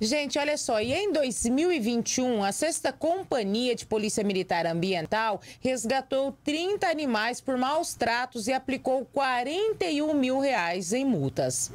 Gente, olha só, e em 2021, a sexta Companhia de Polícia Militar Ambiental resgatou 30 animais por maus tratos e aplicou 41 mil reais em multas.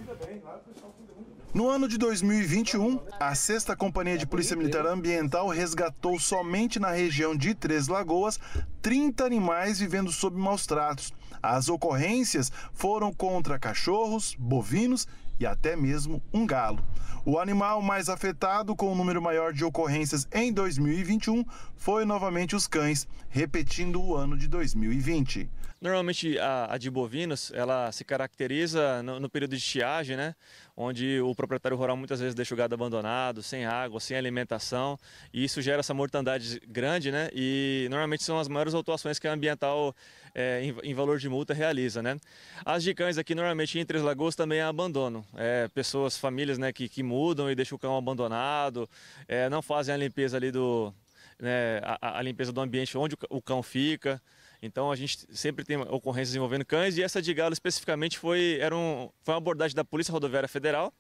No ano de 2021, a 6 Companhia de Polícia Militar Ambiental resgatou somente na região de Três Lagoas 30 animais vivendo sob maus tratos. As ocorrências foram contra cachorros, bovinos e até mesmo um galo. O animal mais afetado com o um número maior de ocorrências em 2021 foi novamente os cães, repetindo o ano de 2020. Normalmente a, a de bovinos, ela se caracteriza no, no, período de estiagem, né? Onde o proprietário rural muitas vezes deixa o gado abandonado, sem água, sem alimentação, e isso gera essa mortandade grande, né? E normalmente são as maiores autuações que a ambiental é, em, em, valor de multa realiza, né? As de cães aqui normalmente em Três Lagoas também é abandono. É, pessoas, famílias, né, que, que mudam e deixam o cão abandonado, é, não fazem a limpeza ali do, né, a, a, limpeza do ambiente onde o cão fica. Então a gente sempre tem ocorrências envolvendo cães e essa de galo especificamente foi, era um, foi uma abordagem da Polícia Rodoviária Federal.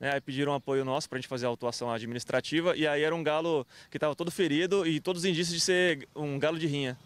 Né, aí pediram apoio nosso para a gente fazer a autuação administrativa e aí era um galo que estava todo ferido e todos os indícios de ser um galo de rinha.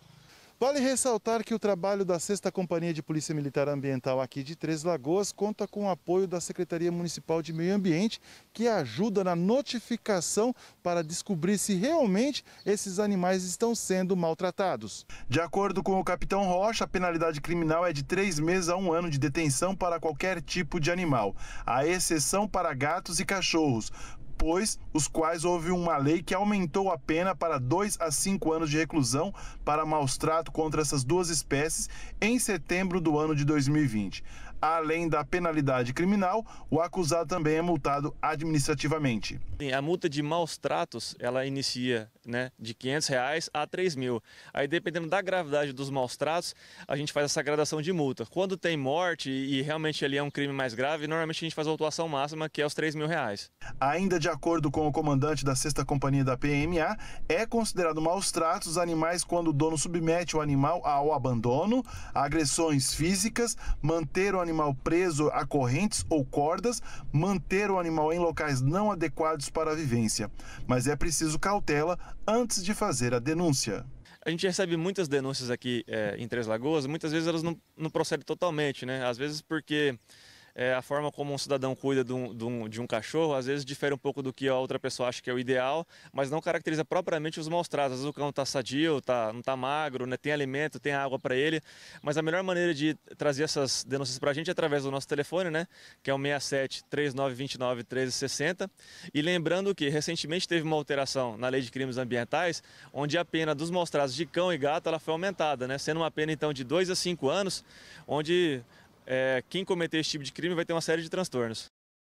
Vale ressaltar que o trabalho da 6 Companhia de Polícia Militar Ambiental aqui de Três Lagoas conta com o apoio da Secretaria Municipal de Meio Ambiente, que ajuda na notificação para descobrir se realmente esses animais estão sendo maltratados. De acordo com o capitão Rocha, a penalidade criminal é de três meses a um ano de detenção para qualquer tipo de animal, a exceção para gatos e cachorros depois, os quais houve uma lei que aumentou a pena para 2 a 5 anos de reclusão para maus trato contra essas duas espécies em setembro do ano de 2020. Além da penalidade criminal, o acusado também é multado administrativamente. A multa de maus tratos, ela inicia né, de 500 reais a 3 mil. Aí, dependendo da gravidade dos maus tratos, a gente faz essa gradação de multa. Quando tem morte e realmente ali é um crime mais grave, normalmente a gente faz a autuação máxima, que é os 3 mil reais. Ainda de de acordo com o comandante da 6 Companhia da PMA, é considerado maus tratos animais quando o dono submete o animal ao abandono, agressões físicas, manter o animal preso a correntes ou cordas, manter o animal em locais não adequados para a vivência. Mas é preciso cautela antes de fazer a denúncia a gente recebe muitas denúncias aqui é, em Três Lagoas, muitas vezes elas não, não procedem totalmente, né? Às vezes porque é, a forma como um cidadão cuida de um, de, um, de um, cachorro, às vezes difere um pouco do que a outra pessoa acha que é o ideal, mas não caracteriza propriamente os maus tratos. Às vezes o cão está sadio, tá, não está magro, né, tem alimento, tem água para ele, mas a melhor maneira de trazer essas denúncias para a gente é através do nosso telefone, né, que é o 67 3929 1360. E lembrando que recentemente teve uma alteração na lei de crimes ambientais, onde a pena dos maus tratos de cão e gato ela foi aumentada, né, sendo uma pena então de 2 a 5 anos, onde é, quem cometer esse tipo de crime vai ter uma série de transtornos.